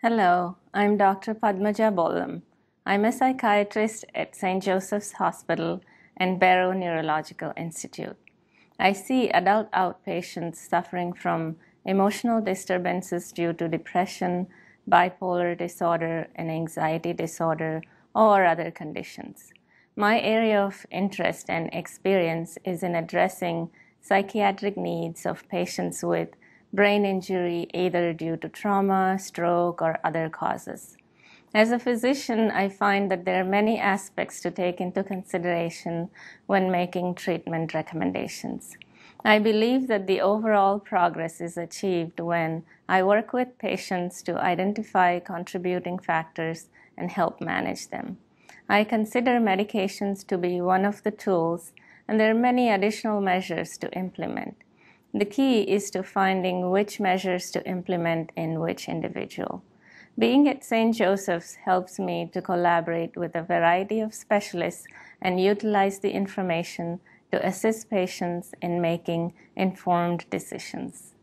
Hello, I'm Dr. Padmaja Bolam. I'm a psychiatrist at St. Joseph's Hospital and Barrow Neurological Institute. I see adult outpatients suffering from emotional disturbances due to depression, bipolar disorder, and anxiety disorder, or other conditions. My area of interest and experience is in addressing psychiatric needs of patients with brain injury, either due to trauma, stroke, or other causes. As a physician, I find that there are many aspects to take into consideration when making treatment recommendations. I believe that the overall progress is achieved when I work with patients to identify contributing factors and help manage them. I consider medications to be one of the tools, and there are many additional measures to implement. The key is to finding which measures to implement in which individual. Being at St. Joseph's helps me to collaborate with a variety of specialists and utilize the information to assist patients in making informed decisions.